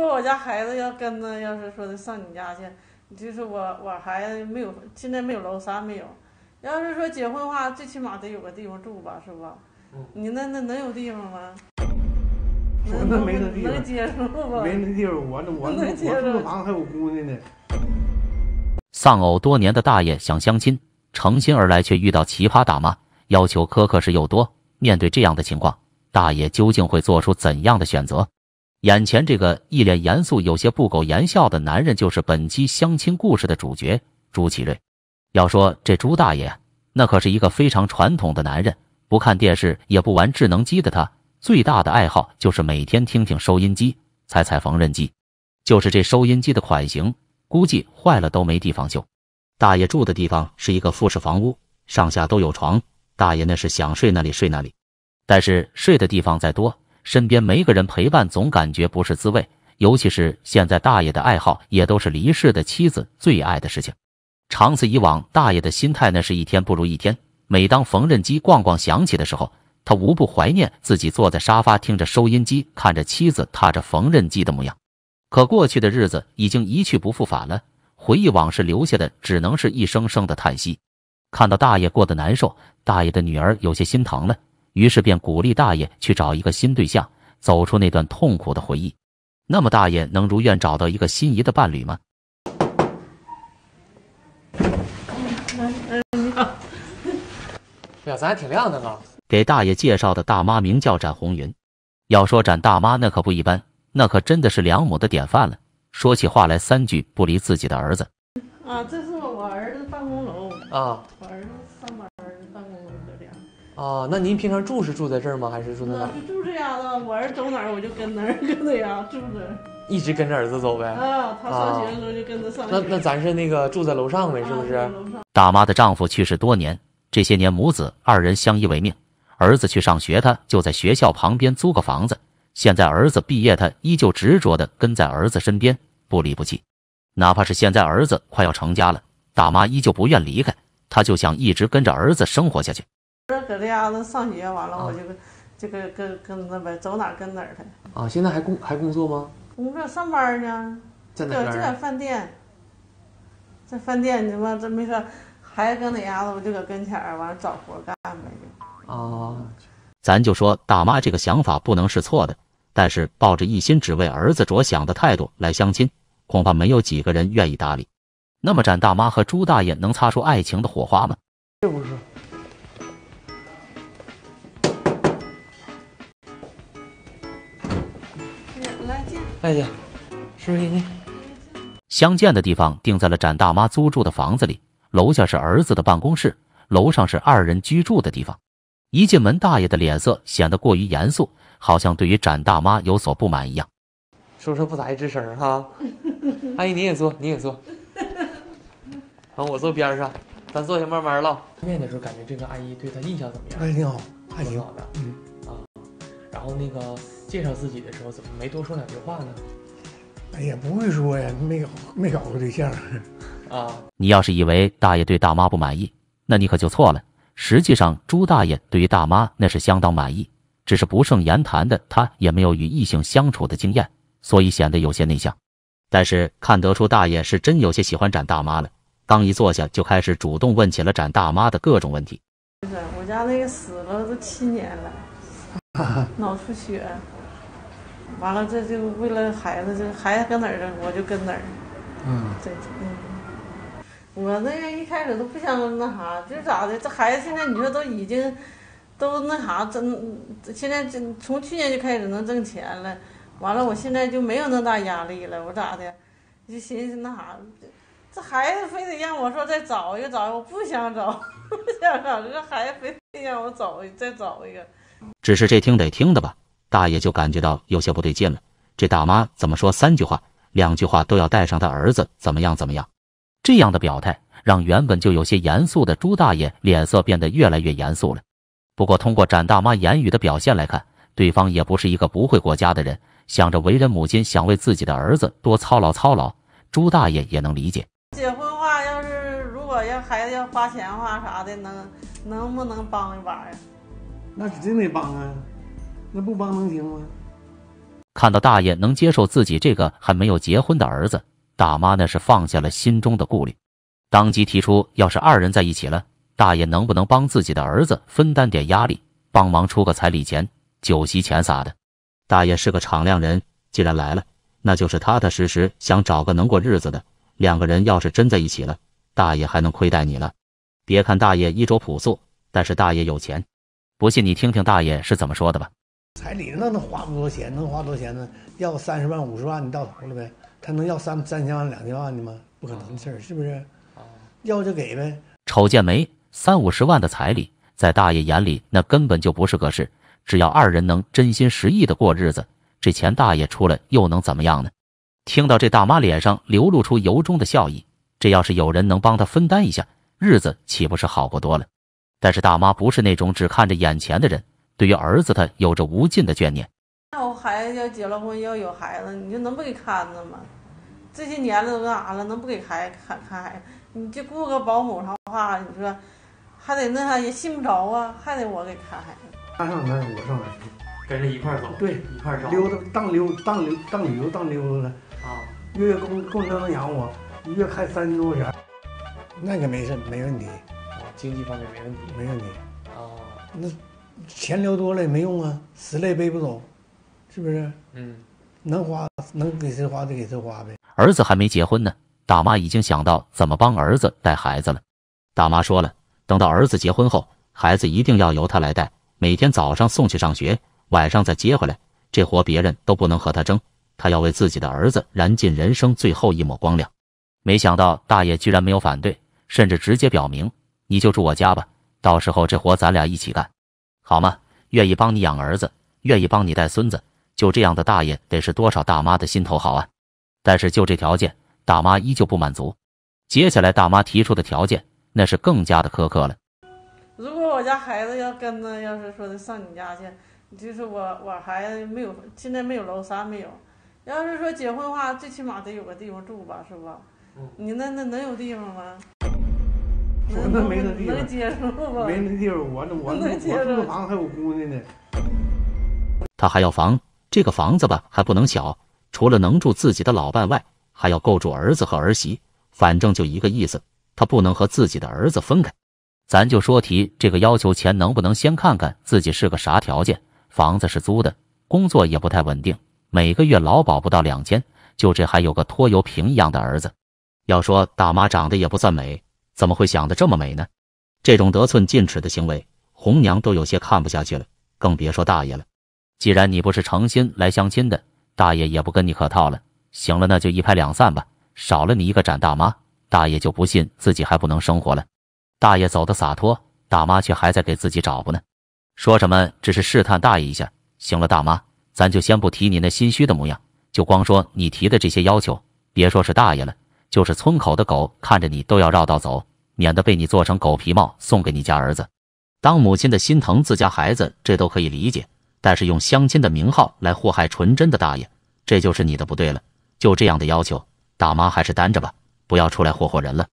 说我家孩子要跟着，要是说的上你家去，就是我我孩子没有，现在没有楼也没有。要是说结婚的话，最起码得有个地方住吧，是吧？你那那能有地方吗？我那没那地方。能接受不？没那地方，我我我。能接受？哪还有姑娘呢？丧偶多年的大爷想相亲，诚心而来却遇到奇葩大妈，要求苛刻是又多。面对这样的情况，大爷究竟会做出怎样的选择？眼前这个一脸严肃、有些不苟言笑的男人，就是本期相亲故事的主角朱启瑞。要说这朱大爷那可是一个非常传统的男人，不看电视也不玩智能机的他，最大的爱好就是每天听听收音机，踩踩缝纫机。就是这收音机的款型，估计坏了都没地方修。大爷住的地方是一个复式房屋，上下都有床，大爷那是想睡哪里睡哪里。但是睡的地方再多。身边没个人陪伴，总感觉不是滋味。尤其是现在，大爷的爱好也都是离世的妻子最爱的事情。长此以往，大爷的心态那是一天不如一天。每当缝纫机“咣咣”响起的时候，他无不怀念自己坐在沙发，听着收音机，看着妻子踏着缝纫机的模样。可过去的日子已经一去不复返了，回忆往事留下的只能是一声声的叹息。看到大爷过得难受，大爷的女儿有些心疼了。于是便鼓励大爷去找一个新对象，走出那段痛苦的回忆。那么，大爷能如愿找到一个心仪的伴侣吗？哎呀，咱还挺亮的呢。给大爷介绍的大妈名叫展红云。要说展大妈，那可不一般，那可真的是良母的典范了。说起话来，三句不离自己的儿子。啊，这是我儿子办公楼啊，我儿子。啊，那您平常住是住在这儿吗？还是住在哪？就住这样的，我儿子走哪儿我就跟哪儿，跟哪样，是不是？一直跟着儿子走呗。啊，他上学的时候就跟着上那那咱是那个住在楼上呗，是不是？大妈的丈夫去世多年，这些年母子二人相依为命。儿子去上学，她就在学校旁边租个房子。现在儿子毕业，她依旧执着的跟在儿子身边，不离不弃。哪怕是现在儿子快要成家了，大妈依旧不愿离开，她就想一直跟着儿子生活下去。搁这丫头上学完了，我就跟就跟跟跟那呗，走哪跟哪的。啊，现在还工还工作吗？工作上班呢，在就在饭店，在饭店，你妈这没说，子搁哪丫头，我就搁跟前儿，完了找活干呗就。哦，咱就说大妈这个想法不能是错的，但是抱着一心只为儿子着想的态度来相亲，恐怕没有几个人愿意搭理。那么展大妈和朱大爷能擦出爱情的火花吗？这不是。再见，叔叔您。相见的地方定在了展大妈租住的房子里，楼下是儿子的办公室，楼上是二人居住的地方。一进门，大爷的脸色显得过于严肃，好像对于展大妈有所不满一样。叔叔不咋爱吱声哈，阿 姨你也坐，你也坐。后我坐边上，咱坐下慢慢唠。见面的时候，感觉这个阿姨对他印象怎么样？阿姨挺好，还挺好的，嗯。然后那个介绍自己的时候，怎么没多说两句话呢？哎呀，不会说呀，没搞没搞过对象啊。你要是以为大爷对大妈不满意，那你可就错了。实际上，朱大爷对于大妈那是相当满意，只是不胜言谈的他也没有与异性相处的经验，所以显得有些内向。但是看得出，大爷是真有些喜欢展大妈了。刚一坐下，就开始主动问起了展大妈的各种问题。我家那个死了都七年了。脑出血，完了这就为了孩子，这孩子搁哪儿，我就跟哪儿。嗯，对，嗯，我那个一开始都不想那啥，就咋的？这孩子现在你说都已经，都那啥，真现在真从去年就开始能挣钱了。完了，我现在就没有那大压力了。我咋的？就寻思那啥，这这孩子非得让我说再找一个，找，我不想找，不想找。这孩子非得让我找，再找一个。只是这听得听的吧，大爷就感觉到有些不对劲了。这大妈怎么说三句话、两句话都要带上他儿子怎么样怎么样？这样的表态让原本就有些严肃的朱大爷脸色变得越来越严肃了。不过，通过展大妈言语的表现来看，对方也不是一个不会过家的人。想着为人母亲想为自己的儿子多操劳操劳，朱大爷也能理解。结婚话要是如果要孩子要花钱话啥的，能能不能帮一把呀？那肯定得帮啊，那不帮能行吗？看到大爷能接受自己这个还没有结婚的儿子，大妈那是放下了心中的顾虑，当即提出，要是二人在一起了，大爷能不能帮自己的儿子分担点压力，帮忙出个彩礼钱、酒席钱啥的？大爷是个敞亮人，既然来了，那就是踏踏实实想找个能过日子的。两个人要是真在一起了，大爷还能亏待你了？别看大爷衣着朴素，但是大爷有钱。不信你听听大爷是怎么说的吧。彩礼那能花不多钱，能花多钱呢？要三十万五十万，你到头了呗。他能要三三千万两千万的吗？不可能的事儿，是不是？要就给呗。瞅见没？三五十万的彩礼，在大爷眼里那根本就不是个事。只要二人能真心实意的过日子，这钱大爷出来又能怎么样呢？听到这，大妈脸上流露出由衷的笑意。这要是有人能帮他分担一下，日子岂不是好过多了？但是大妈不是那种只看着眼前的人，对于儿子，她有着无尽的眷念。那我孩子要结了婚，要有孩子，你就能不给看着吗？这些年了都干啥了？能不给孩子看看孩子？你就雇个保姆啥话？你说还得那啥也信不着啊？还得我给看孩子。他上班，我上班，跟着一块走，对，一块走。溜达，当溜当溜荡旅游当溜达了啊。月月工工资能养我，一月开三千多块钱，那个没事，没问题。经济方面没问题，没问题。哦，那钱留多了也没用啊，死了也背不走，是不是？嗯，能花能给谁花就给谁花呗。儿子还没结婚呢，大妈已经想到怎么帮儿子带孩子了。大妈说了，等到儿子结婚后，孩子一定要由他来带，每天早上送去上学，晚上再接回来。这活别人都不能和他争，他要为自己的儿子燃尽人生最后一抹光亮。没想到大爷居然没有反对，甚至直接表明。你就住我家吧，到时候这活咱俩一起干，好吗？愿意帮你养儿子，愿意帮你带孙子，就这样的大爷得是多少大妈的心头好啊！但是就这条件，大妈依旧不满足。接下来大妈提出的条件那是更加的苛刻了。如果我家孩子要跟着，要是说的上你家去，就是我我孩子没有现在没有楼房，没有。要是说结婚的话，最起码得有个地方住吧，是不？你那那能有地方吗？我那没那地方，能接受吗？没那地方，我我我那个房子还有姑娘呢。他还要房，这个房子吧还不能小，除了能住自己的老伴外，还要够住儿子和儿媳。反正就一个意思，他不能和自己的儿子分开。咱就说提这个要求前，能不能先看看自己是个啥条件？房子是租的，工作也不太稳定，每个月劳保不到两千，就这还有个拖油瓶一样的儿子。要说大妈长得也不算美。怎么会想得这么美呢？这种得寸进尺的行为，红娘都有些看不下去了，更别说大爷了。既然你不是诚心来相亲的，大爷也不跟你客套了。行了，那就一拍两散吧。少了你一个展大妈，大爷就不信自己还不能生活了。大爷走的洒脱，大妈却还在给自己找不呢。说什么只是试探大爷一下，行了，大妈，咱就先不提你那心虚的模样，就光说你提的这些要求，别说是大爷了，就是村口的狗看着你都要绕道走。免得被你做成狗皮帽送给你家儿子。当母亲的心疼自家孩子，这都可以理解。但是用相亲的名号来祸害纯真的大爷，这就是你的不对了。就这样的要求，大妈还是担着吧，不要出来祸祸人了。